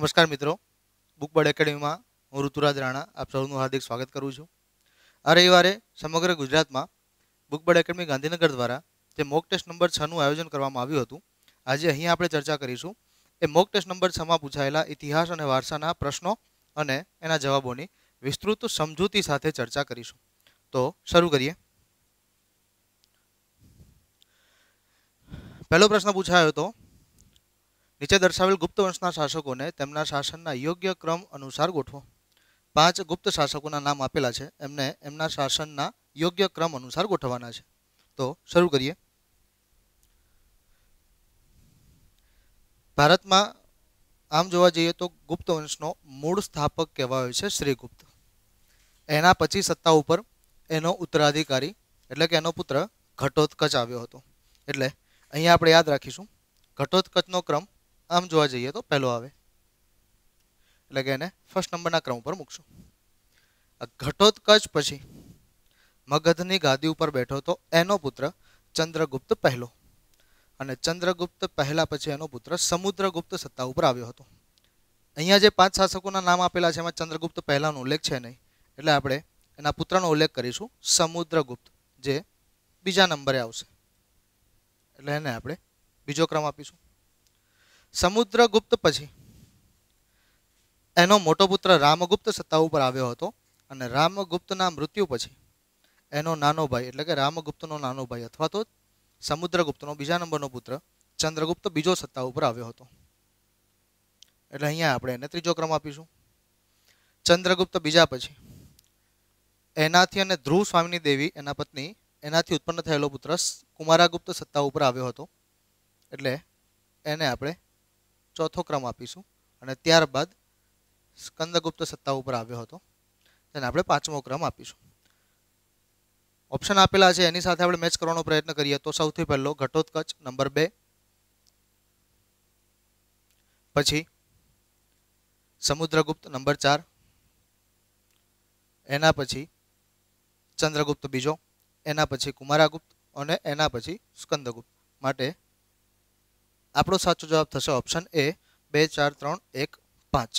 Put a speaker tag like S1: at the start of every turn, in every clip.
S1: નમસ્કાર મિત્રો book bird એકેડમીમાં હું ઋતુરાજ રાણા આપ સૌનું હાર્દિક સ્વાગત કરું છું આ રવિવારે સમગ્ર ગુજરાતમાં બુક બર્ડ એકેડમી ગાંધીનગર દ્વારા જે મોક ટેસ્ટ નંબર છનું આયોજન કરવામાં આવ્યું હતું આજે અહીં આપણે ચર્ચા કરીશું એ મોક ટેસ્ટ નંબર છમાં પૂછાયેલા ઇતિહાસ અને વારસાના પ્રશ્નો અને એના જવાબોની વિસ્તૃત સમજૂતી સાથે ચર્ચા કરીશું તો શરૂ કરીએ પહેલો પ્રશ્ન પૂછાયો હતો નીચે દર્શાવેલ ગુપ્ત વંશના શાસકોને તેમના શાસનના યોગ્ય ક્રમ અનુસાર ગોઠવો પાંચ ગુપ્ત શાસકોના નામ આપેલા છે એમને એમના શાસનના યોગ્ય ક્રમ અનુસાર ગોઠવવાના છે તો શરૂ કરીએ ભારતમાં આમ જોવા જઈએ તો ગુપ્ત વંશનો મૂળ સ્થાપક કહેવાયો છે શ્રીગુપ્ત એના પછી સત્તા ઉપર એનો ઉત્તરાધિકારી એટલે કે એનો પુત્ર ઘટોત્કચ આવ્યો હતો એટલે અહીંયા આપણે યાદ રાખીશું ઘટોત્કચનો ક્રમ આમ જોવા જઈએ તો પહેલો આવે એટલે કે એને ફર્સ્ટ નંબરના ક્રમ ઉપર મૂકશું ઘટોત્કચ પછી મગધની ગાદી ઉપર બેઠો તો એનો પુત્ર ચંદ્રગુપ્ત પહેલો અને ચંદ્રગુપ્ત પહેલા પછી એનો પુત્ર સમુદ્રગુપ્ત સત્તા ઉપર આવ્યો હતો અહીંયા જે પાંચ શાસકોના નામ આપેલા છે એમાં ચંદ્રગુપ્ત પહેલાનો ઉલ્લેખ છે નહીં એટલે આપણે એના પુત્રનો ઉલ્લેખ કરીશું સમુદ્રગુપ્ત જે બીજા નંબરે આવશે એટલે એને આપણે બીજો ક્રમ આપીશું સમુદ્રગુપ્ત પછી એનો મોટો પુત્ર રામગુપ્ત સત્તા ઉપર આવ્યો હતો અને રામગુપ્તના મૃત્યુ પછી એનો નાનો ભાઈ એટલે કે રામગુપ્તનો નાનો ભાઈ અથવા તો સમુદ્રગુપ્તનો બીજા નંબરનો પુત્ર ચંદ્રગુપ્ત બીજો સત્તા ઉપર આવ્યો હતો એટલે અહીંયા આપણે એને ત્રીજો ક્રમ આપીશું ચંદ્રગુપ્ત બીજા પછી એનાથી અને ધ્રુવ સ્વામીની દેવી એના પત્ની એનાથી ઉત્પન્ન થયેલો પુત્ર કુમારાગુપ્ત સત્તા ઉપર આવ્યો હતો એટલે એને આપણે ચોથો ક્રમ આપીશું અને ત્યારબાદ સ્કંદગુપ્ત સત્તા ઉપર આવ્યો હતો તેને આપણે પાંચમો ક્રમ આપીશું ઓપ્શન આપેલા છે એની સાથે આપણે મેચ કરવાનો પ્રયત્ન કરીએ તો સૌથી પહેલો ઘટોત્કચ નંબર બે પછી સમુદ્રગુપ્ત નંબર ચાર એના પછી ચંદ્રગુપ્ત બીજો એના પછી કુમારાગુપ્ત અને એના પછી સ્કંદગુપ્ત માટે આપણો સાચો જવાબ થશે ઓપ્શન એ બે ચાર ત્રણ એક પાંચ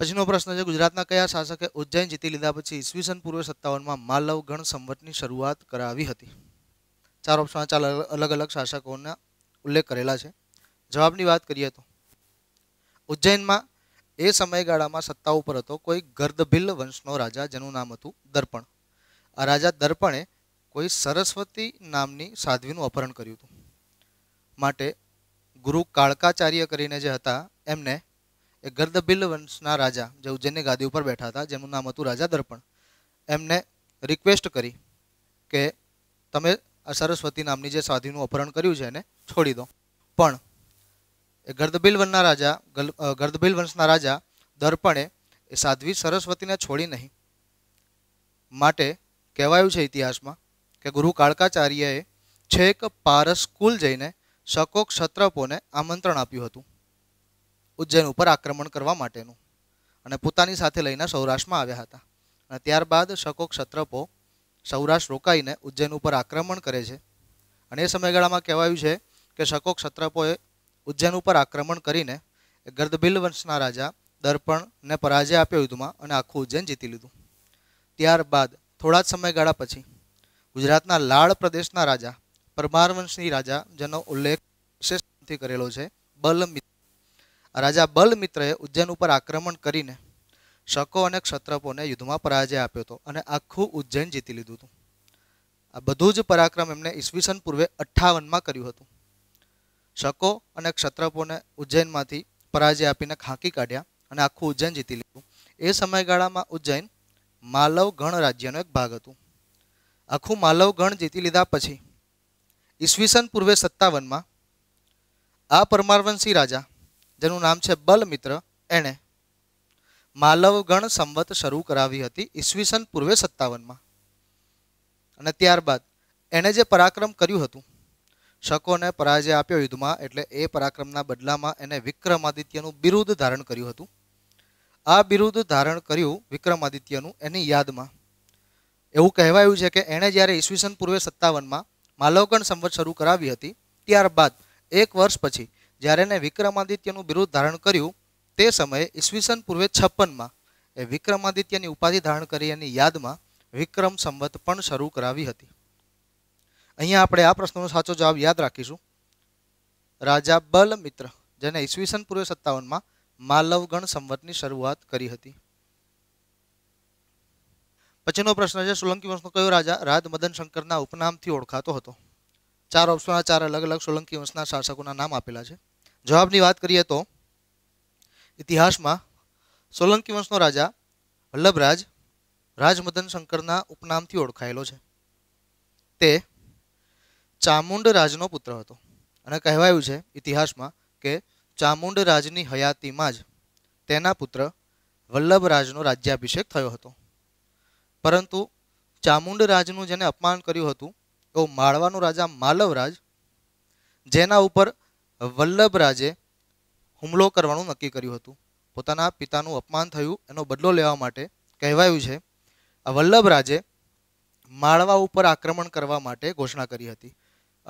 S1: પછીનો પ્રશ્ન છે ગુજરાતના કયા શાસકે ઉજ્જૈન જીતી લીધા પછી ઈસવીસન પૂર્વે સત્તાવનમાં માલવ ગણ સંવતની શરૂઆત કરાવી હતી ચાર ઓપ્શનમાં ચાર અલગ અલગ શાસકોના ઉલ્લેખ કરેલા છે જવાબની વાત કરીએ તો ઉજ્જૈનમાં એ સમયગાળામાં સત્તા ઉપર હતો કોઈ ગર્દભિલ વંશનો રાજા જેનું નામ હતું દર્પણ આ રાજા દર્પણે કોઈ સરસ્વતી નામની સાધ્વીનું અપહરણ કર્યું હતું માટે ગુરુ કાળકાચાર્ય કરીને જે હતા એમને એ ગર્દભિલ વંશના રાજા જે ઉજ્જૈનની ગાદી ઉપર બેઠા હતા જેમનું નામ હતું રાજા દર્પણ એમને રિક્વેસ્ટ કરી કે તમે આ સરસ્વતી નામની જે સાધ્વીનું અપહરણ કર્યું છે એને છોડી દો પણ એ ગર્દભિલ વંશના રાજા ગર્દભિલ વંશના રાજા દર્પણે એ સાધ્વી સરસ્વતીને છોડી નહીં માટે કહેવાયું છે ઇતિહાસમાં કે ગુરુ કાળકાચાર્યએ છેક પારસ કુલ જઈને શકોક ક્ષત્રપોને આમંત્રણ આપ્યું હતું ઉજ્જૈન ઉપર આક્રમણ કરવા માટેનું અને પોતાની સાથે લઈને સૌરાષ્ટ્રમાં આવ્યા હતા અને ત્યારબાદ શકોક ક્ષત્રપો સૌરાષ્ટ્ર રોકાઈને ઉજ્જૈન ઉપર આક્રમણ કરે છે અને એ સમયગાળામાં કહેવાયું છે કે શકોક ક્ષત્રપોએ ઉજ્જૈન ઉપર આક્રમણ કરીને ગર્દબિલ વંશના રાજા દર્પણને પરાજય આપ્યો યુદ્ધમાં અને આખું ઉજ્જૈન જીતી લીધું ત્યારબાદ થોડા જ સમયગાળા પછી ગુજરાતના લાળ પ્રદેશના રાજા પરમાર વંશની રાજા જેનો ઉલ્લેખ વિશેષ કરેલો છે બલમિત્ર રાજા બલમિત્રએ ઉજ્જૈન ઉપર આક્રમણ કરીને શકો અને ક્ષત્રપોને યુદ્ધમાં પરાજય આપ્યો હતો અને આખું ઉજ્જૈન જીતી લીધું હતું આ બધું જ પરાક્રમ એમણે ઈસવીસન પૂર્વે અઠ્ઠાવનમાં કર્યું હતું શકો અને ક્ષત્રપોને ઉજ્જૈનમાંથી પરાજય આપીને ખાંકી કાઢ્યા અને આખું ઉજ્જૈન જીતી લીધું એ સમયગાળામાં ઉજ્જૈન માલવ ગણ રાજ્યનો એક ભાગ હતું આખું માલવગણ જીતી લીધા પછી ઈસવીસન પૂર્વે સત્તાવનમાં આ પરમારવંશી રાજા જેનું નામ છે બલમિત્ર એણે માલવગણ સંવત શરૂ કરાવી હતી ઈસવીસન પૂર્વે સત્તાવનમાં અને ત્યારબાદ એણે જે પરાક્રમ કર્યું હતું શકોને પરાજય આપ્યો યુદ્ધમાં એટલે એ પરાક્રમના બદલામાં એને વિક્રમાદિત્યનું બિરુદ ધારણ કર્યું હતું આ બિરુદ ધારણ કર્યું વિક્રમાદિત્યનું એની યાદમાં એવું કહેવાયું છે કે એણે જ્યારે ઈસવીસન પૂર્વે સત્તાવનમાં માલવગણ સંવત શરૂ કરાવી હતી ત્યારબાદ એક વર્ષ પછી જ્યારે એને વિક્રમાદિત્યનું બિરુદ ધારણ કર્યું તે સમયે ઈસવીસન પૂર્વે છપ્પનમાં એ વિક્રમાદિત્યની ઉપાધિ ધારણ કરી એની યાદમાં વિક્રમ સંવત પણ શરૂ કરાવી હતી અહીંયા આપણે આ પ્રશ્નનો સાચો જવાબ યાદ રાખીશું રાજા બલ મિત્ર જેને ઈસવીસન પૂર્વે સત્તાવનમાં માલવગણ સંવતની શરૂઆત કરી હતી પછીનો પ્રશ્ન છે સોલંકી વંશનો કયો રાજા રાજ શંકરના ઉપનામથી ઓળખાતો હતો ચાર ઓપ્શનના ચાર અલગ અલગ સોલંકી વંશના શાસકોના નામ આપેલા છે જવાબની વાત કરીએ તો ઇતિહાસમાં સોલંકી વંશનો રાજા વલ્લભરાજ રાજમદન શંકરના ઉપનામથી ઓળખાયેલો છે તે ચામુંડ રાજનો પુત્ર હતો અને કહેવાયું છે ઇતિહાસમાં કે ચામુંડ રાજની હયાતીમાં જ તેના પુત્ર વલ્લભરાજનો રાજ્યાભિષેક થયો હતો પરંતુ ચામુંડ રાજનું જેને અપમાન કર્યું હતું એવો માળવાનો રાજા માલવરાજ જેના ઉપર વલ્લભરાજે હુમલો કરવાનું નક્કી કર્યું હતું પોતાના પિતાનું અપમાન થયું એનો બદલો લેવા માટે કહેવાયું છે વલ્લભરાજે માળવા ઉપર આક્રમણ કરવા માટે ઘોષણા કરી હતી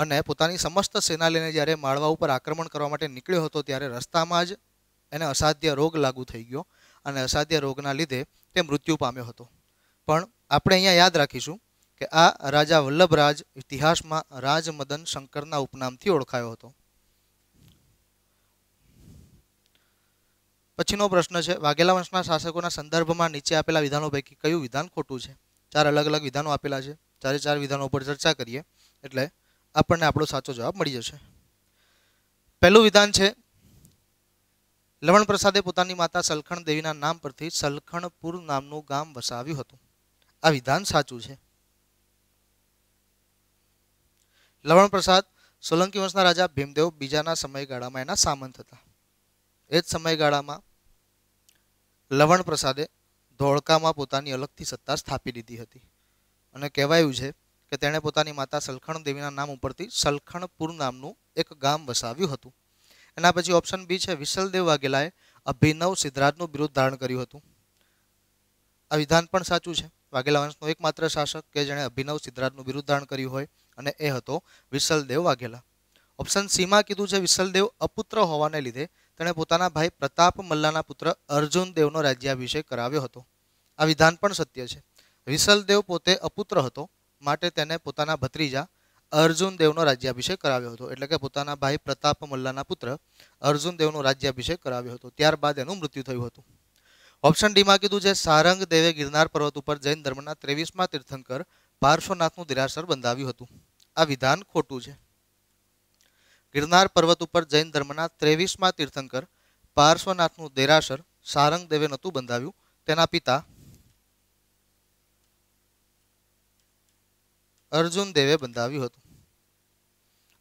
S1: અને પોતાની સમસ્ત સેના લઈને જ્યારે માળવા ઉપર આક્રમણ કરવા માટે નીકળ્યો હતો ત્યારે રસ્તામાં જ એને અસાધ્ય રોગ લાગુ થઈ ગયો અને અસાધ્ય રોગના લીધે તે મૃત્યુ પામ્યો હતો પણ આપણે અહીંયા યાદ રાખીશું કે આ રાજા વલ્લભરાજ ઇતિહાસમાં રાજમદન શંકરના ઉપનામથી ઓળખાયો હતો પછીનો પ્રશ્ન છે વાઘેલા વંશના શાસકોના સંદર્ભમાં નીચે આપેલા વિધાનો પૈકી કયું વિધાન ખોટું છે ચાર અલગ અલગ વિધાનો આપેલા છે ચારે ચાર વિધાનો પર ચર્ચા કરીએ એટલે આપણને આપણો સાચો જવાબ મળી જશે પહેલું વિધાન છે લવણ પ્રસાદે પોતાની માતા સલખણ દેવીના નામ પરથી સલખણપુર નામનું ગામ વસાવ્યું હતું આ વિધાન સાચું છે લવણ પ્રસાદ સોલંકી વંશના રાજા ભીમદેવ બીજાના સમયગાળામાં એના સામંત હતા એ જ સમયગાળામાં લવણ પ્રસાદે ધોળકામાં પોતાની અલગથી સત્તા સ્થાપી દીધી હતી અને કહેવાયું છે કે તેણે પોતાની માતા સલખણ દેવીના નામ ઉપરથી સલખણપુર નામનું એક ગામ વસાવ્યું હતું એના પછી ઓપ્શન બી છે વિશલદેવ વાઘેલાએ અભિનવ સિદ્ધરાજનું બિરુદ ધારણ કર્યું હતું આ વિધાન પણ સાચું છે વાઘેલા વંશનો એકમાત્ર શાસક કે જેણે અભિનવ સિદ્ધરાજનું બિરુદ ધારણ કર્યું હોય અને એ હતો વિસલદેવ વાઘેલા ઓપ્શન સીમાં કીધું છે વિસલદેવ અપુત્ર હોવાને લીધે તેણે પોતાના ભાઈ પ્રતાપ મલ્લાના પુત્ર અર્જુન દેવનો રાજ્યાભિષેક કરાવ્યો હતો આ વિધાન પણ સત્ય છે વિસલદેવ પોતે અપુત્ર હતો માટે તેને પોતાના ભત્રીજા અર્જુન અર્જુનદેવનો રાજ્યાભિષેક કરાવ્યો હતો એટલે કે પોતાના ભાઈ પ્રતાપ મલ્લાના પુત્ર અર્જુનદેવનો રાજ્યાભિષેક કરાવ્યો હતો ત્યારબાદ એનું મૃત્યુ થયું હતું ઓપ્શન ડીમાં કીધું છે સારંગ દેવે ગિરનાર પર્વત ઉપર જૈન ધર્મના ત્રેવીસમાં તીર્થંકર પાર્શ્વનાથનું દિરાસર બંધાવ્યું હતું આ વિધાન ખોટું છે ગિરનાર પર્વત ઉપર જૈન ધર્મના ત્રેવીસમાં તીર્થંકર પાર્શ્વનાથનું દેરાસર સારંગ દેવે નહોતું બંધાવ્યું તેના પિતા અર્જુન દેવે બંધાવ્યું હતું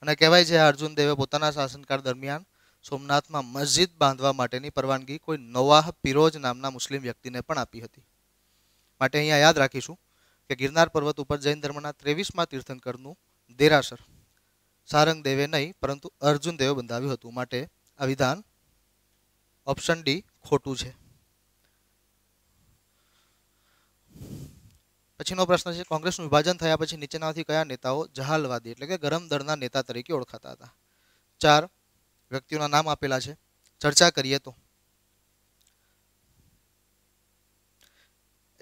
S1: અને કહેવાય છે અર્જુન દેવે પોતાના શાસનકાળ દરમિયાન સોમનાથમાં મસ્જિદ બાંધવા માટેની પરવાનગી કોઈ નવાહ પિરોજ નામના મુસ્લિમ વ્યક્તિને પણ આપી હતી માટે અહીંયા યાદ રાખીશું કે ગિરનાર પર્વત ઉપર જૈન ધર્મના ત્રેવીસમાં તીર્થંકરનું દેરાસર સારંગ દેવે નહીં પરંતુ અર્જુન દેવે બંધાવ્યું હતું માટે આ વિધાન ઓપ્શન ડી ખોટું છે પછીનો પ્રશ્ન છે કોંગ્રેસનું વિભાજન થયા પછી નીચેનામાંથી કયા નેતાઓ જહાલવાદી એટલે કે ગરમ દળના નેતા તરીકે ઓળખાતા હતા ચાર વ્યક્તિઓના નામ આપેલા છે ચર્ચા કરીએ તો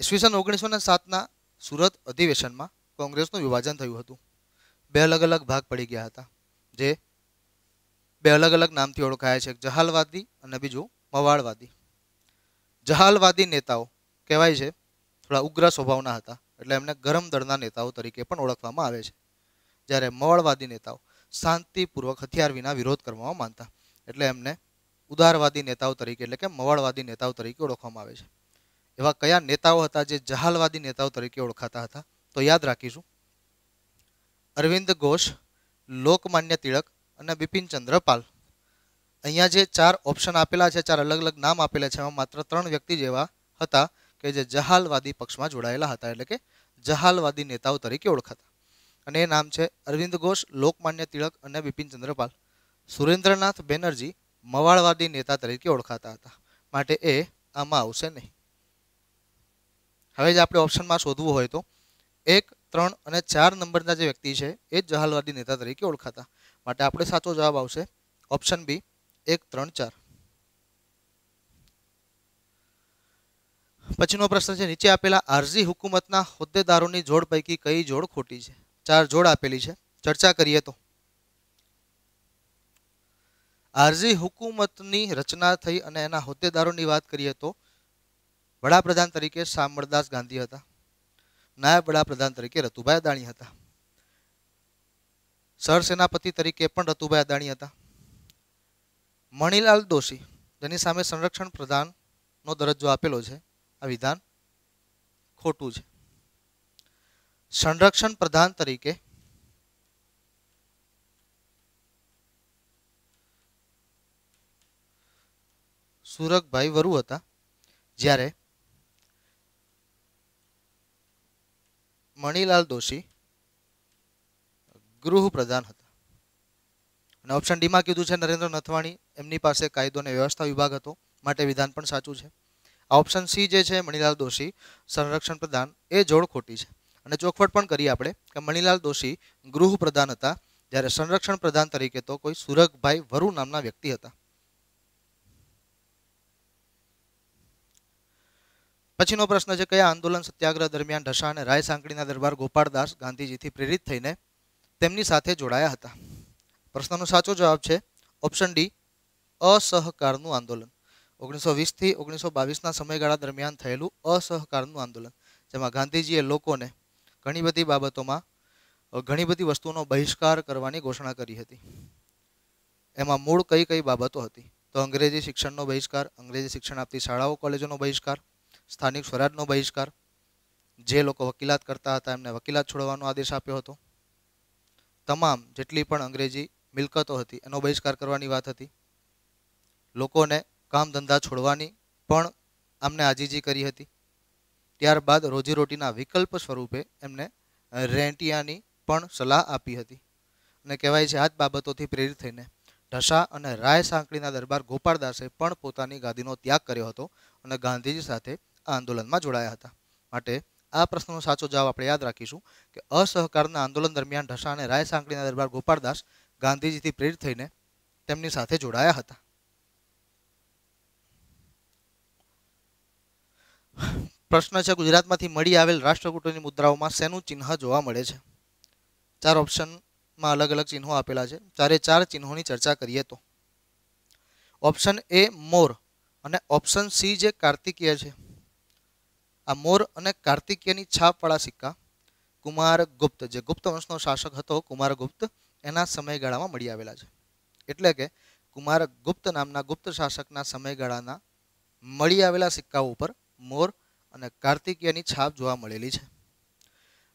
S1: ઈસવીસન ઓગણીસો ને સાતના સુરત અધિવેશનમાં કોંગ્રેસનું વિભાજન થયું હતું બે અલગ અલગ ભાગ પડી ગયા હતા જે બે અલગ અલગ નામથી ઓળખાયા છે જહાલવાદી અને બીજું મવાળવાદી જહાલવાદી નેતાઓ કહેવાય છે થોડા ઉગ્ર સ્વભાવના હતા એટલે એમને ગરમ દળના નેતાઓ તરીકે પણ ઓળખવામાં આવે છે જ્યારે મવાળવાદી નેતાઓ શાંતિપૂર્વક હથિયાર વિના વિરોધ કરવા માનતા એટલે એમને ઉદારવાદી નેતાઓ તરીકે એટલે કે મવાળવાદી નેતાઓ તરીકે ઓળખવામાં આવે છે એવા કયા નેતાઓ હતા જે જહાલવાદી નેતાઓ તરીકે ઓળખાતા હતા તો યાદ રાખીશું અરવિંદ ઘોષ લોકમાન્ય તિલક અને બિપિન ચંદ્ર પાલ અહીંયા જે ચાર ઓપ્શન આપેલા છે ચાર અલગ અલગ નામ આપેલા છે એમાં માત્ર ત્રણ વ્યક્તિ જેવા હતા કે જે જહાલવાદી પક્ષમાં જોડાયેલા હતા એટલે કે જહાલવાદી નેતાઓ તરીકે ઓળખાતા અને એ નામ છે અરવિંદ ઘોષ લોકમાન્ય તિળક અને બિપિનચંદ્ર પાલ સુરેન્દ્રનાથ બેનર્જી મવાળવાદી નેતા તરીકે ઓળખાતા હતા માટે એ આમાં આવશે નહીં હવે જ આપણે ઓપ્શનમાં શોધવું હોય તો એક ત્રણ અને ચાર નંબરના જે વ્યક્તિ છે એ જ જહાલવાદી નેતા તરીકે ઓળખાતા માટે આપણે સાચો જવાબ આવશે ઓપ્શન બી એક ત્રણ ચાર પછીનો પ્રશ્ન છે નીચે આપેલા આરઝી હુકુમતના હોદ્દેદારોની જોડ પૈકી કઈ જોડ ખોટી છે ચાર જોડ આપેલી છે ચર્ચા કરીએ તો આરઝી હુકુમતની રચના થઈ અને એના હોદ્દેદારોની વાત કરીએ તો વડાપ્રધાન તરીકે શામળદાસ ગાંધી હતા નાયબ વડાપ્રધાન તરીકે રતુભાઈ અદાણી હતા સરસેનાપતિ તરીકે પણ રતુભાઈ અદાણી હતા મણિલાલ દોશી જેની સામે સંરક્ષણ પ્રધાનનો દરજ્જો આપેલો છે આ વિધાન ખોટું છે સંરક્ષણ પ્રધાન તરીકે સુરકભાઈ વરુ હતા જ્યારે મણિલાલ દોશી ગૃહ પ્રધાન હતા અને ઓપ્શન ડીમાં કીધું છે નરેન્દ્ર નથવાણી એમની પાસે કાયદો અને વ્યવસ્થા વિભાગ હતો માટે વિધાન પણ સાચું છે આ ઓપ્શન સી જે છે મણિલાલ દોશી સંરક્ષણ પ્રધાન એ જોડ ખોટી છે અને ચોખવટ પણ કરી આપણે કે મણિલાલ દોશી ગૃહ પ્રધાન હતા જ્યારે સંરક્ષણ પ્રધાન તરીકે તો કોઈ સુરગભાઈ વરુ નામના વ્યક્તિ હતા પછીનો પ્રશ્ન છે કયા આંદોલન સત્યાગ્રહ દરમિયાન ઢસા અને રાય સાંકળીના દરબાર ગોપાળદાસ ગાંધીજીથી પ્રેરિત થઈને તેમની સાથે જોડાયા હતા પ્રશ્નનો સાચો જવાબ છે ઓપ્શન ડી અસહકારનું આંદોલન ઓગણીસો વીસથી ઓગણીસો બાવીસના સમયગાળા દરમિયાન થયેલું અસહકારનું આંદોલન જેમાં ગાંધીજીએ લોકોને ઘણી બધી બાબતોમાં ઘણી બધી વસ્તુઓનો બહિષ્કાર કરવાની ઘોષણા કરી હતી એમાં મૂળ કઈ કઈ બાબતો હતી તો અંગ્રેજી શિક્ષણનો બહિષ્કાર અંગ્રેજી શિક્ષણ આપતી શાળાઓ કોલેજોનો બહિષ્કાર સ્થાનિક સ્વરાજનો બહિષ્કાર જે લોકો વકીલાત કરતા હતા એમને વકીલાત છોડવાનો આદેશ આપ્યો હતો તમામ જેટલી પણ અંગ્રેજી મિલકતો હતી એનો બહિષ્કાર કરવાની વાત હતી લોકોને કામ ધંધા છોડવાની પણ આમને આજીજી કરી હતી ત્યારબાદ રોજીરોટીના વિકલ્પ સ્વરૂપે એમને રેન્ટિયાની પણ સલાહ આપી હતી અને કહેવાય છે આ જ બાબતોથી પ્રેરિત થઈને ઢસા અને રાય સાંકળીના દરબાર ગોપાળદાસે પણ પોતાની ગાદીનો ત્યાગ કર્યો હતો અને ગાંધીજી સાથે આ આંદોલનમાં જોડાયા હતા માટે આ પ્રશ્નનો સાચો જવાબ આપણે યાદ રાખીશું કે અસહકારના આંદોલન દરમિયાન ઢસા અને રાય સાંકળીના દરબાર ગોપાળદાસ ગાંધીજીથી પ્રેરિત થઈને તેમની સાથે જોડાયા હતા પ્રશ્ન છે ગુજરાતમાંથી મળી આવેલ રાષ્ટ્રકૂટોની મુદ્રાઓમાં શેનું ચિહ્ન જોવા મળે છે ચાર ઓપ્શનમાં અલગ અલગ ચિહ્નો આપેલા છે ચારે ચાર ચિહ્નોની ચર્ચા કરીએ તો ઓપ્શન એ મોર અને ઓપ્શન સી જે કાર્તિકીય છે આ મોર અને કાર્તિકીયની છાપવાળા સિક્કા કુમાર ગુપ્ત જે ગુપ્ત વંશનો શાસક હતો કુમારગુપ્ત એના સમયગાળામાં મળી આવેલા છે એટલે કે કુમાર ગુપ્ત નામના ગુપ્ત શાસકના સમયગાળાના મળી આવેલા સિક્કાઓ ઉપર મોર અને કાર્તિકીયની છાપ જોવા મળેલી છે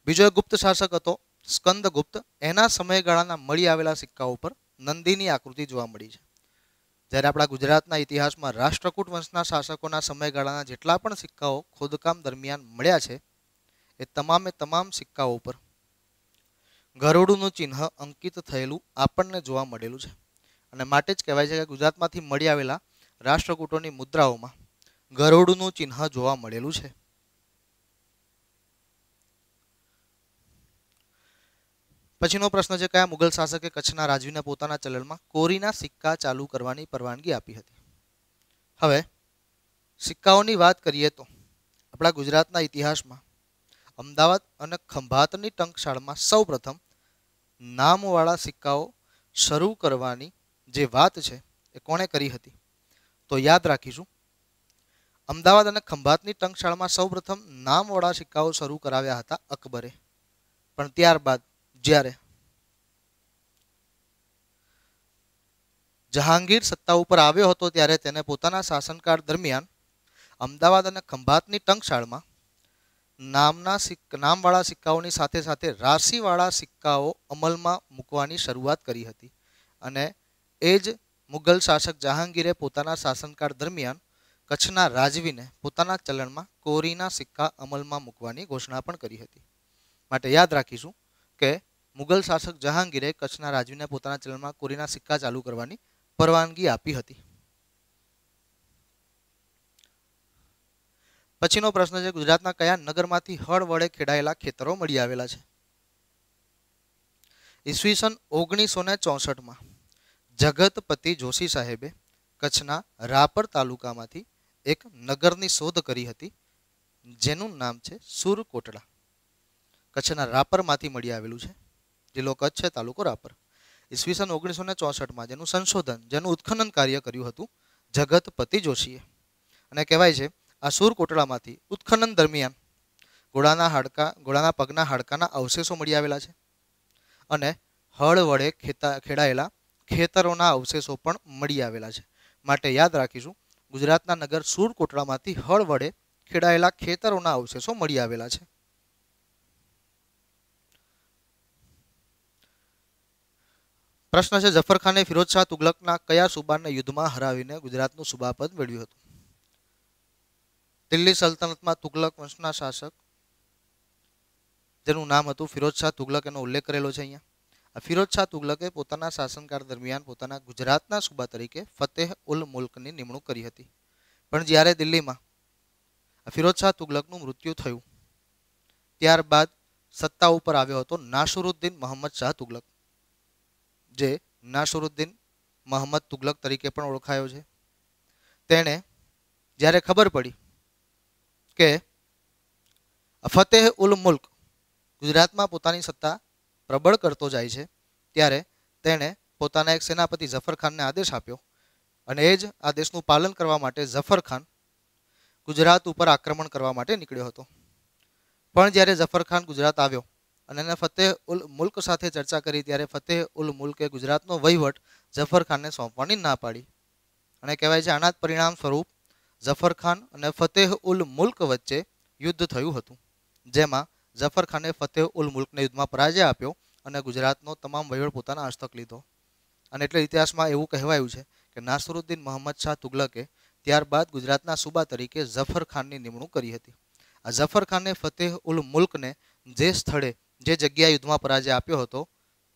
S1: બીજો એક ગુપ્ત શાસક હતો સ્કંદગુપ્ત એના સમયગાળાના મળી આવેલા સિક્કાઓ પર નંદીની આકૃતિ જોવા મળી છે જ્યારે આપણા ગુજરાતના ઇતિહાસમાં રાષ્ટ્રકૂટ વંશના શાસકોના સમયગાળાના જેટલા પણ સિક્કાઓ ખોદકામ દરમિયાન મળ્યા છે એ તમામે તમામ સિક્કાઓ ઉપર ગરોડુનું ચિહ્ન અંકિત થયેલું આપણને જોવા મળેલું છે અને માટે જ કહેવાય છે કે ગુજરાતમાંથી મળી આવેલા રાષ્ટ્રકૂટોની મુદ્રાઓમાં ગરોળનું ચિહ્ન જોવા મળેલું છે પછીનો પ્રશ્ન છે કયા મુગલ શાસકે કચ્છના રાજવીના પોતાના ચલણમાં કોરીના સિક્કા ચાલુ કરવાની પરવાનગી આપી હતી હવે સિક્કાઓની વાત કરીએ તો આપણા ગુજરાતના ઇતિહાસમાં અમદાવાદ અને ખંભાતની ટંકશાળમાં સૌપ્રથમ નામવાળા સિક્કાઓ શરૂ કરવાની જે વાત છે એ કોણે કરી હતી તો યાદ રાખીશું અમદાવાદ અને ખંભાતની ટંકશાળમાં સૌપ્રથમ નામવાળા સિક્કાઓ શરૂ કરાવ્યા હતા અકબરે પણ ત્યારબાદ જ્યારે જહાંગીર સત્તા ઉપર આવ્યો હતો ત્યારે તેને પોતાના શાસનકાળ દરમિયાન અમદાવાદ અને ખંભાતની ટંકશાળમાં નામના નામવાળા સિક્કાઓની સાથે સાથે રાશિવાળા સિક્કાઓ અમલમાં મૂકવાની શરૂઆત કરી હતી અને એ જ મુગલ શાસક જહાંગીરે પોતાના શાસનકાળ દરમિયાન કચ્છના રાજવીને પોતાના ચલણમાં કોરીના સિક્કા અમલમાં મૂકવાની ઘોષણા પણ કરી હતી માટે યાદ રાખીશું કે મુગલ શાસક જહાંગીરે કચ્છના રાજવીને પોતાના ચલણમાં કોરીના સિક્કા ચાલુ કરવાની પરવાનગી આપી હતી પછીનો પ્રશ્ન છે ગુજરાતના કયા નગરમાંથી હળ વડે ખેડાયેલા ખેતરો મળી આવેલા છે ઈસવીસન ઓગણીસો ને ચોસઠમાં જગતપતિ જોશી સાહેબે કચ્છના રાપર તાલુકામાંથી એક નગરની શોધ કરી હતી જેનું નામ છે સુરકોટડા કચ્છના રાપરમાંથી મળી આવેલું છે જિલ્લો કચ્છ છે તાલુકો રાપર ઈસવીસન ઓગણીસો ને ચોસઠમાં જેનું સંશોધન જેનું ઉત્ખનન કાર્ય કર્યું હતું જગતપતિ જોશીએ અને કહેવાય છે આ સુરકોટડામાંથી ઉત્ખનન દરમિયાન ઘોડાના હાડકા ઘોડાના પગના હાડકાના અવશેષો મળી આવેલા છે અને હળ વડે ખેતા ખેડાયેલા ખેતરોના અવશેષો પણ મળી આવેલા છે માટે યાદ રાખીશું ગુજરાતના નગર સુર સુરકોટડામાંથી હળ વડે ખેડાયેલા ખેતરોના અવશેષો મળી આવેલા છે પ્રશ્ન છે જફરખાને ફિરોજ શાહ તુગલકના કયા સુબાને યુદ્ધમાં હરાવીને ગુજરાતનું સુબાપદ મેળવ્યું હતું દિલ્હી સલ્તનતમાં તુગલક વંશના શાસક જેનું નામ હતું ફિરોજ શાહ તુગલક એનો ઉલ્લેખ કરેલો છે અહીંયા આ ફિરોજ શાહ તુગલકે પોતાના શાસનકાળ દરમિયાન પોતાના ગુજરાતના સૂબા તરીકે ફતેહ ઉલ મુલ્કની નિમણૂક કરી હતી પણ જ્યારે દિલ્હીમાં ફિરોજ શાહ તુગલકનું મૃત્યુ થયું ત્યારબાદ સત્તા ઉપર આવ્યો હતો નાસુરુદ્દીન મોહમ્મદ શાહ તુગલક જે નાસુરુદ્દીન મોહમ્મદ તુગલક તરીકે પણ ઓળખાયો છે તેણે જ્યારે ખબર પડી કે ફતેહ ઉલ મુલ્ક ગુજરાતમાં પોતાની સત્તા પ્રબળ કરતો જાય છે ત્યારે તેણે પોતાના એક સેનાપતિ જફરખાનને આદેશ આપ્યો અને એ જ આદેશનું પાલન કરવા માટે ઝફરખાન ગુજરાત ઉપર આક્રમણ કરવા માટે નીકળ્યો હતો પણ જ્યારે જફરખાન ગુજરાત આવ્યો અને એને ફતેહ ઉલ મુલ્ક સાથે ચર્ચા કરી ત્યારે ફતેહ ઉલ મુલ્કે ગુજરાતનો વહીવટ જફરખાનને સોંપવાની ના પાડી અને કહેવાય છે આના પરિણામ સ્વરૂપ જફરખાન અને ફતેહ ઉલ મુલ્ક વચ્ચે યુદ્ધ થયું હતું જેમાં જફરખાને ફતેહ ઉલ મુલ્કને યુદ્ધમાં પરાજય આપ્યો અને ગુજરાતનો તમામ વહીવટ પોતાના હસ્તક લીધો અને એટલે ઇતિહાસમાં એવું કહેવાયું છે કે નાસરુદ્દીન મોહમ્મદ શાહ તુગલકે ત્યારબાદ ગુજરાતના સુબા તરીકે ઝફરખાનની નિમણૂક કરી હતી આ ઝફરખાને ફતેહ ઉલ મુલ્કને જે સ્થળે જે જગ્યા યુદ્ધમાં પરાજય આપ્યો હતો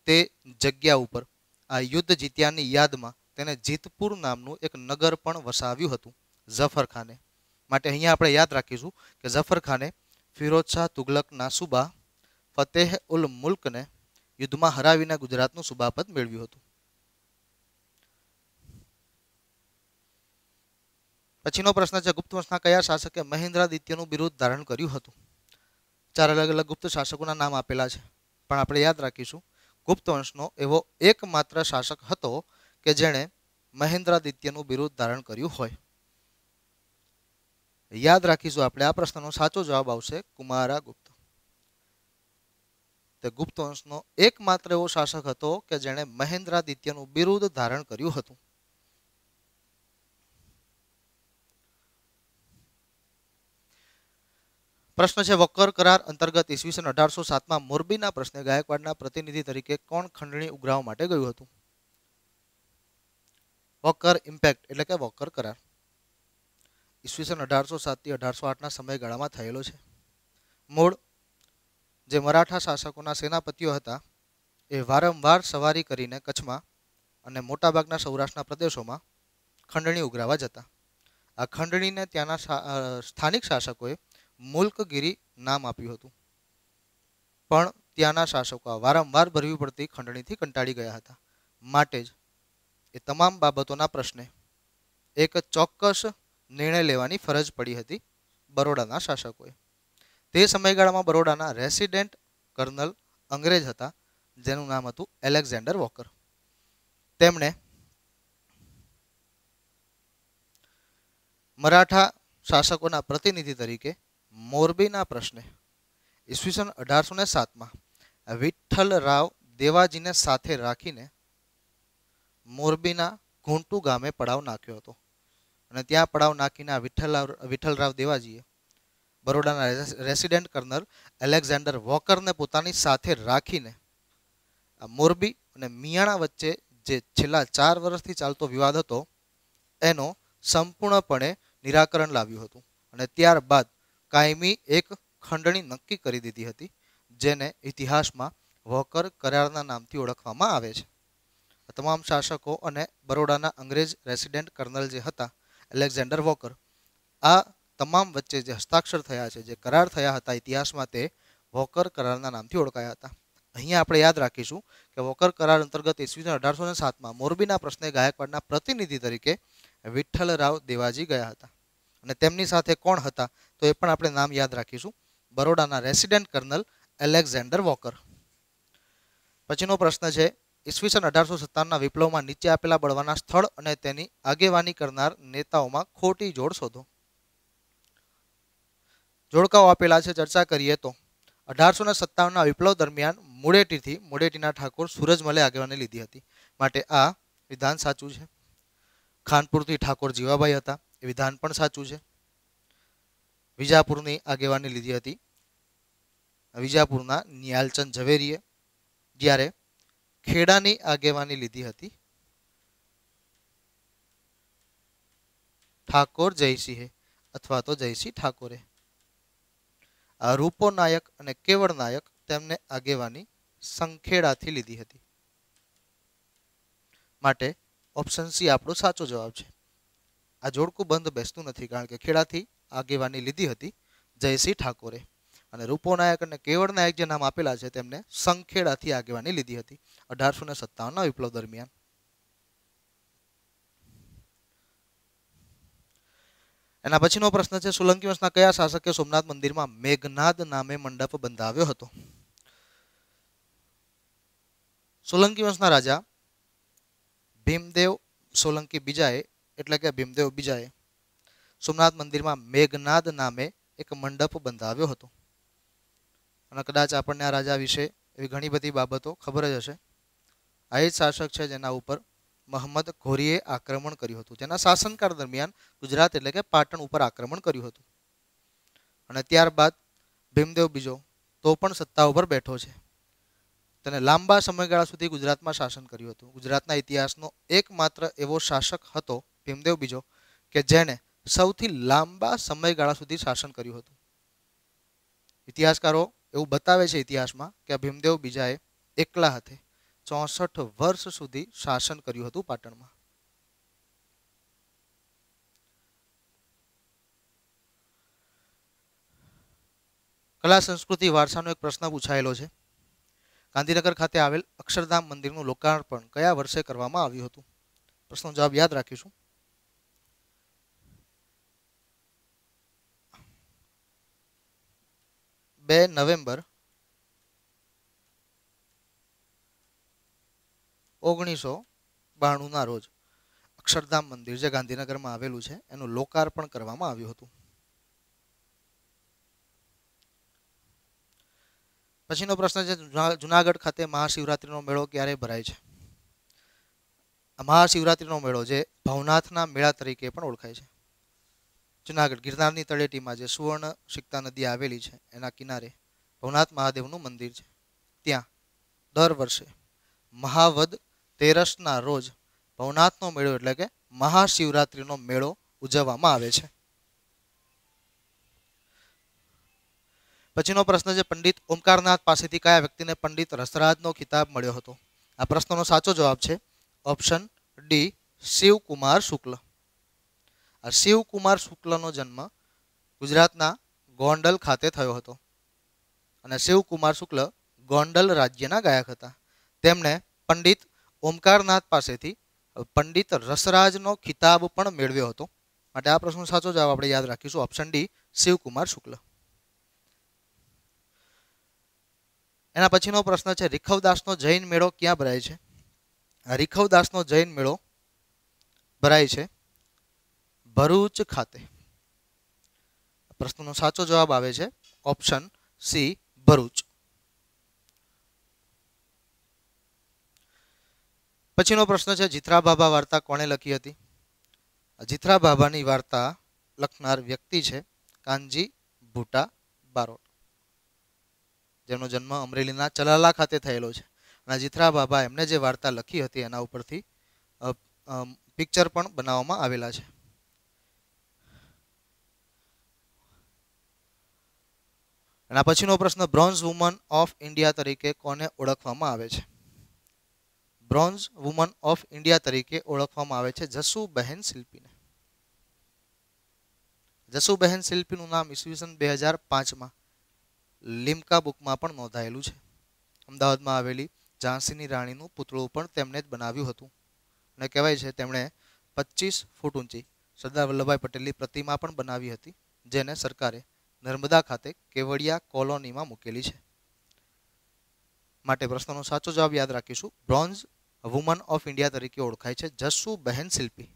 S1: તે જગ્યા ઉપર આ યુદ્ધ જીત્યાની યાદમાં તેને જીતપુર નામનું એક નગર પણ વસાવ્યું હતું ઝફરખાને માટે અહીંયા આપણે યાદ રાખીશું કે ઝફરખાને ફિરોજ શાહ તુગલકના સુબા ફતેહ ઉલ મુલ્કને યુદ્ધમાં હરાવીને ગુજરાતનું સુબાપત મેળવ્યું હતું પછીનો પ્રશ્ન છે ગુપ્ત વંશના કયા શાસકે મહેન્દ્રાદિત્યનું બિરુદ ધારણ કર્યું હતું ચાર અલગ અલગ ગુપ્ત શાસકોના નામ આપેલા છે પણ આપણે યાદ રાખીશું ગુપ્ત વંશનો એવો એકમાત્ર શાસક હતો કે જેણે મહેન્દ્રાદિત્યનું બિરુદ ધારણ કર્યું હોય યાદ રાખીશું આપણે આ પ્રશ્નનો સાચો જવાબ આવશે કુમારા તે ગુપ્ત વંશનો એકમાત્ર એવો શાસક હતો કે જેણે મહેન્દ્રાદિત્યનું બિરુદ ધારણ કર્યું હતું પ્રશ્ન છે વક્કર કરાર અંતર્ગત ઈસવીસન અઢારસો સાતમાં મોરબીના પ્રશ્ને ગાયકવાડના પ્રતિનિધિ તરીકે કોણ ખંડણી ઉઘરાવવા માટે ગયું હતું વક્કર ઇમ્પેક્ટ એટલે કે વક્કર કરાર ઈસવીસન અઢારસો સાતથી અઢારસો આઠના સમયગાળામાં થયેલો છે મૂળ જે મરાઠા શાસકોના સેનાપતિઓ હતા એ વારંવાર સવારી કરીને કચ્છમાં અને મોટાભાગના સૌરાષ્ટ્રના પ્રદેશોમાં ખંડણી ઉઘરાવા જતા આ ખંડણીને ત્યાંના સ્થાનિક શાસકોએ મુલ્કગીરી નામ આપ્યું હતું પણ ત્યાંના શાસકો વારંવાર ભરવી પડતી ખંડણીથી કંટાળી ગયા હતા માટે જ એ તમામ બાબતોના પ્રશ્ને એક ચોક્કસ નિર્ણય લેવાની ફરજ પડી હતી બરોડાના શાસકોએ તે સમયગાળામાં બરોડાના રેસિડેન્ટ કર્નલ અંગ્રેજ હતા જેનું નામ હતું એલેક્ઝાન્ડર વોકર તેમણે મરાઠા શાસકોના પ્રતિનિધિ તરીકે મોરબીના પ્રશ્ને ઈસવીસન અઢારસો ને સાતમાં વિઠ્ઠલરાવ દેવાજીને સાથે રાખીને મોરબીના ઘૂંટુ ગામે પડાવ નાખ્યો હતો અને ત્યાં પડાવ નાખીને આ વિઠ્ઠલરાવ વિઠ્ઠલરાવ દેવાજીએ બરોડાના રેસિડેન્ટ કર્નલ એલેક્ઝાન્ડર વોકરને પોતાની સાથે રાખીને મોરબી અને મિયાણા વચ્ચે જે છેલ્લા ચાર વર્ષથી ચાલતો વિવાદ હતો એનો સંપૂર્ણપણે નિરાકરણ લાવ્યું હતું અને ત્યારબાદ કાયમી એક ખંડણી નક્કી કરી દીધી હતી જેને ઇતિહાસમાં વોકર કરારના નામથી ઓળખવામાં આવે છે તમામ શાસકો અને બરોડાના અંગ્રેજ રેસિડેન્ટ કર્નલ જે હતા એલેક્ઝાન્ડર વોકર આ તમામ વચ્ચે જે હસ્તાક્ષર થયા છે જે કરાર થયા હતા ઇતિહાસમાં તે વોકર કરારના નામથી ઓળખાયા હતા અહીંયા આપણે યાદ રાખીશું કે વોકર કરાર અંતર્ગત ઈસવીસન અઢારસો ને સાતમાં મોરબીના પ્રશ્ને ગાયકવાડના પ્રતિનિધિ તરીકે વિઠ્ઠલરાવ દેવાજી ગયા હતા અને તેમની સાથે કોણ હતા તો એ પણ આપણે નામ યાદ રાખીશું બરોડાના રેસિડેન્ટ કર્નલ એલેક્ઝેન્ડર વોકર પછીનો પ્રશ્ન છે ઈસવીસન અઢારસો સત્તાવનના વિપ્લવમાં નીચે આપેલા બળવાના સ્થળ અને તેની આગેવાની કરનાર નેતાઓમાં ખોટી જોડ શોધો જોડકાઓ આપેલા છે ચર્ચા કરીએ તો અઢારસો ને સત્તાવનના વિપ્લવ દરમિયાન મુડેટીથી મુડેટીના ઠાકોર સૂરજમલે આગેવાની લીધી હતી માટે આ વિધાન સાચું છે ખાનપુરથી ઠાકોર જીવાભાઈ હતા એ વિધાન પણ સાચું છે વિજાપુરની આગેવાની લીધી હતી વિજાપુરના નિયાલચંદ ઝવેરીએ જ્યારે ખેડાની આગેવાની લીધી હતી ઠાકોર જયસિંહે અથવા તો જયસિંહ ઠાકોરે આ રૂપો નાયક અને કેવળ નાયક તેમને આગેવાની સંખેડાથી લીધી હતી માટે ઓપ્શન સી આપણો સાચો જવાબ છે આ જોડકું બંધ બેસતું નથી કારણ કે ખેડાથી આગેવાની લીધી હતી જયસિંહ ઠાકોરે અને રૂપો નાયક અને કેવળ નાયક જે નામ આપેલા છે તેમને સંખેડાથી આગેવાની લીધી હતી અઢારસો ને સત્તાવનના વિપ્લવ દરમિયાન એના પછીનો પ્રશ્ન છે સોલંકી વંશના કયા શાસકે સોમનાથ મંદિરમાં મેઘનાદ નામે મંડપ બંધાવ્યો હતો સોલંકી વંશના રાજા ભીમદેવ સોલંકી બીજાએ એટલે કે ભીમદેવ બીજાએ સોમનાથ મંદિરમાં મેઘનાદ નામે એક મંડપ બંધાવ્યો હતો અને કદાચ આપણને આ રાજા વિશે એવી ઘણી બધી બાબતો ખબર જ હશે આ એ જ શાસક છે જેના ઉપર મહંમદ ઘોરીએ આક્રમણ કર્યું હતું તેના શાસનકાળ દરમિયાન ગુજરાત એટલે કે પાટણ ઉપર આક્રમણ કર્યું હતું અને ત્યારબાદ ભીમદેવ બીજો તો પણ સત્તા ઉપર બેઠો છે તેને લાંબા સમયગાળા સુધી ગુજરાતમાં શાસન કર્યું હતું ગુજરાતના ઇતિહાસનો એકમાત્ર એવો શાસક હતો ભીમદેવ બીજો કે જેણે સૌથી લાંબા સમયગાળા સુધી શાસન કર્યું હતું ઇતિહાસકારો એવું બતાવે છે ઇતિહાસમાં કે ભીમદેવ બીજાએ એકલા હાથે ચોસઠ વર્ષ સુધી શાસન કર્યું હતું પાટણમાં કલા સંસ્કૃતિ વારસાનો એક પ્રશ્ન પૂછાયેલો છે ગાંધીનગર ખાતે આવેલ અક્ષરધામ મંદિરનું લોકાર્પણ કયા વર્ષે કરવામાં આવ્યું હતું પ્રશ્નનો જવાબ યાદ રાખીશું બે નવેમ્બર ઓગણીસો બાણુંના રોજ અક્ષરધામ મંદિર જે ગાંધીનગરમાં આવેલું છે એનું લોકાર્પણ કરવામાં આવ્યું હતું પછીનો પ્રશ્ન છે જુનાગઢ ખાતે મહાશિવરાત્રિનો મેળો ક્યારે ભરાય છે મહાશિવરાત્રિનો મેળો જે ભવનાથના મેળા તરીકે પણ ઓળખાય છે જુનાગઢ ગિરનારની તળેટીમાં જે સુવર્ણ સિક્તા નદી આવેલી છે એના કિનારે ભવનાથ મહાદેવનું મંદિર છે ત્યાં દર વર્ષે મહાવદ તેરસના રોજ ભવનાથનો મેળો એટલે કે મહાશિવરાત્રિનો મેળો ઉજવવામાં આવે છે પછીનો પ્રશ્ન છે પંડિત ઓમકારનાથ પાસેથી કયા વ્યક્તિને પંડિત રસરાજનો ખિતાબ મળ્યો હતો આ પ્રશ્નનો સાચો જવાબ છે ઓપ્શન ડી શિવકુમાર શુક્લ આ શિવકુમાર શુક્લનો જન્મ ગુજરાતના ગોંડલ ખાતે થયો હતો અને શિવકુમાર શુક્લ ગોંડલ રાજ્યના ગાયક હતા તેમણે પંડિત ઓમકારનાથ પાસેથી પંડિત રસરાજનો ખિતાબ પણ મેળવ્યો હતો માટે આ પ્રશ્નનો સાચો જવાબ આપણે યાદ રાખીશું ઓપ્શન ડી શિવકુમાર શુક્લ એના પછીનો પ્રશ્ન છે રીખવદાસનો જૈન મેળો ક્યાં ભરાય છે રીખવદાસનો જૈન મેળો ભરાય છે ભરૂચ ખાતે પ્રશ્નનો સાચો જવાબ આવે છે ઓપ્શન સી ભરૂચ પછીનો પ્રશ્ન છે જીથરા બાબા વાર્તા કોણે લખી હતી જીથરા બાબાની વાર્તા લખનાર વ્યક્તિ છે કાનજી ભૂટા બારોટ જેમનો જન્મ અમરેલીના ચલાલા ખાતે થયેલો છે અને જીથરા બાબા એમને જે વાર્તા લખી હતી એના ઉપરથી પિક્ચર પણ બનાવવામાં આવેલા છે એના પછીનો પ્રશ્ન બ્રોન્ઝ વુમન ઓફ ઇન્ડિયા તરીકે કોને ઓળખવામાં આવે છે બ્રોન્ઝ વુમન ઓફ ઇન્ડિયા તરીકે ઓળખવામાં આવે છે જસુબહેન શિલ્પીને જસુબહેન શિલ્પીનું નામ ઈસવીસન બે હજાર પાંચમાં લીમકા બુકમાં પણ નોંધાયેલું છે અમદાવાદમાં આવેલી ઝાંસીની રાણીનું પૂતળું પણ તેમણે જ બનાવ્યું હતું અને કહેવાય છે તેમણે પચીસ ફૂટ ઊંચી સરદાર વલ્લભભાઈ પટેલની પ્રતિમા પણ બનાવી હતી જેને સરકારે નર્મદા ખાતે કેવડિયા કોલોનીમાં મૂકેલી છે માટે પ્રશ્નનો સાચો જવાબ યાદ રાખીશું બ્રોન્ઝ વુમન ઓફ ઇન્ડિયા તરીકે ઓળખાય છે જસુ બહેન શિલ્પી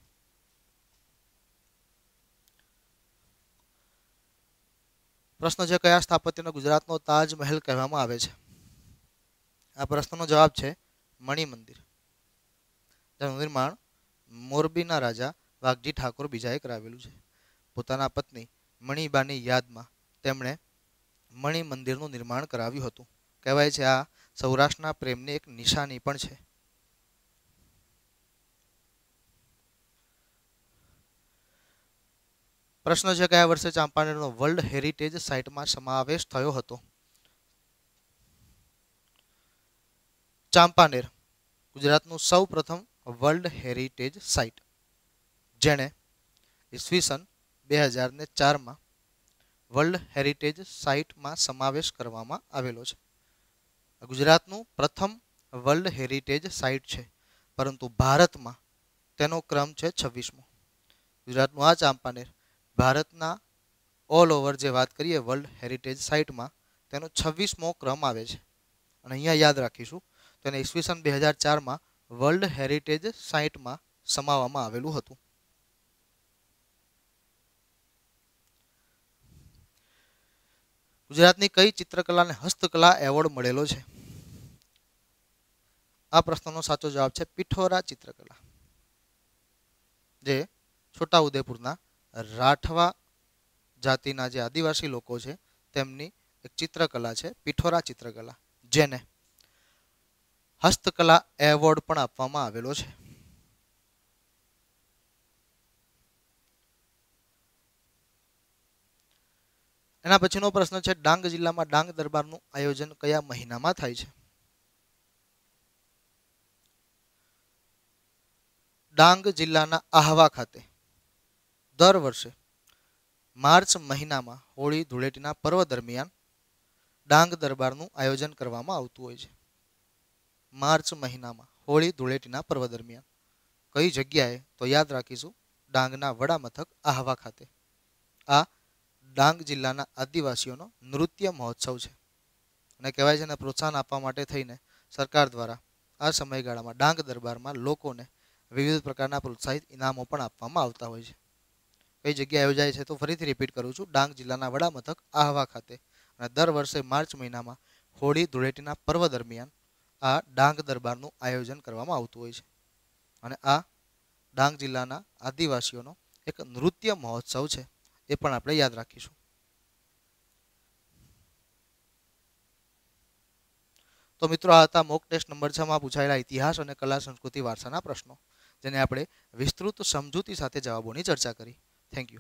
S1: પ્રશ્ન છે કયા સ્થાપત્યનો ગુજરાતનો તાજમહેલ કહેવામાં આવે છે આ પ્રશ્નનો જવાબ છે મણિ મંદિર જેનું નિર્માણ મોરબીના રાજા વાઘજી ઠાકોર બીજાએ કરાવેલું છે પોતાના પત્ની મણિબાની યાદમાં તેમણે મણિ મંદિરનું નિર્માણ કરાવ્યું હતું કહેવાય છે આ સૌરાષ્ટ્રના પ્રેમની એક નિશાની પણ છે પ્રશ્ન છે કયા વર્ષે ચાંપાનેરનો વર્લ્ડ હેરિટેજ સાઇટમાં સમાવેશ થયો હતો ચાંપાનેર ગુજરાતનું સૌ પ્રથમ વર્લ્ડ હેરિટેજ સાઇટ જેણે ઈસવીસન બે હજાર ને ચારમાં વર્લ્ડ હેરિટેજ સાઇટમાં સમાવેશ કરવામાં આવેલો છે ગુજરાતનું પ્રથમ વર્લ્ડ હેરિટેજ સાઇટ છે પરંતુ ભારતમાં તેનો ક્રમ છે છવ્વીસમો ગુજરાતનું આ ચાંપાનેર ભારતના ઓલ ઓવર જે વાત કરીએ વર્લ્ડ હેરિટેજ સાઇટમાં તેનો છવ્વીસમો ક્રમ આવે છે અને અહીંયા યાદ રાખીશું તેને ઈસવીસન બે હજાર ચારમાં વર્લ્ડ હેરિટેજ સાઇટમાં સમાવવામાં આવેલું હતું ગુજરાતની કઈ ચિત્રકલાને હસ્તકલા એવોર્ડ મળેલો છે આ પ્રશ્નનો સાચો જવાબ છે પિઠોરા ચિત્રકલા જે છોટાઉદેપુરના રાઠવા જાતિના જે આદિવાસી લોકો છે તેમની એક ચિત્રકલા છે પિઠોરા ચિત્રકલા જેને હસ્તકલા એવોર્ડ પણ આપવામાં આવેલો છે એના પછીનો પ્રશ્ન છે ડાંગ જિલ્લામાં ડાંગ દરબારનું આયોજન કયા મહિનામાં થાય છે ડાંગ જિલ્લાના આહવા ખાતે દર વર્ષે માર્ચ મહિનામાં હોળી ધૂળેટીના પર્વ દરમિયાન ડાંગ દરબારનું આયોજન કરવામાં આવતું હોય છે માર્ચ મહિનામાં હોળી ધૂળેટીના પર્વ દરમિયાન કઈ જગ્યાએ તો યાદ રાખીશું ડાંગના વડામથક આહવા ખાતે આ ડાંગ જિલ્લાના આદિવાસીઓનો નૃત્ય મહોત્સવ છે અને કહેવાય છે ને પ્રોત્સાહન આપવા માટે થઈને સરકાર દ્વારા આ સમયગાળામાં ડાંગ દરબારમાં લોકોને વિવિધ પ્રકારના પ્રોત્સાહિત ઇનામો પણ આપવામાં આવતા હોય છે કઈ જગ્યાએ યોજાય છે તો ફરીથી રિપીટ કરું છું ડાંગ જિલ્લાના વડામથક આહવા ખાતે અને દર વર્ષે માર્ચ મહિનામાં હોળી ધૂળેટીના પર્વ દરમિયાન આ ડાંગ દરબારનું આયોજન કરવામાં આવતું હોય છે અને આ ડાંગ જિલ્લાના આદિવાસીઓનો એક નૃત્ય મહોત્સવ છે એ પણ આપણે યાદ રાખીશું તો મિત્રો આ હતા મોક ટેસ્ટ નંબર છમાં પૂછાયેલા ઇતિહાસ અને કલા સંસ્કૃતિ વારસાના પ્રશ્નો જેને આપણે વિસ્તૃત સમજૂતી સાથે જવાબોની ચર્ચા કરી Thank you.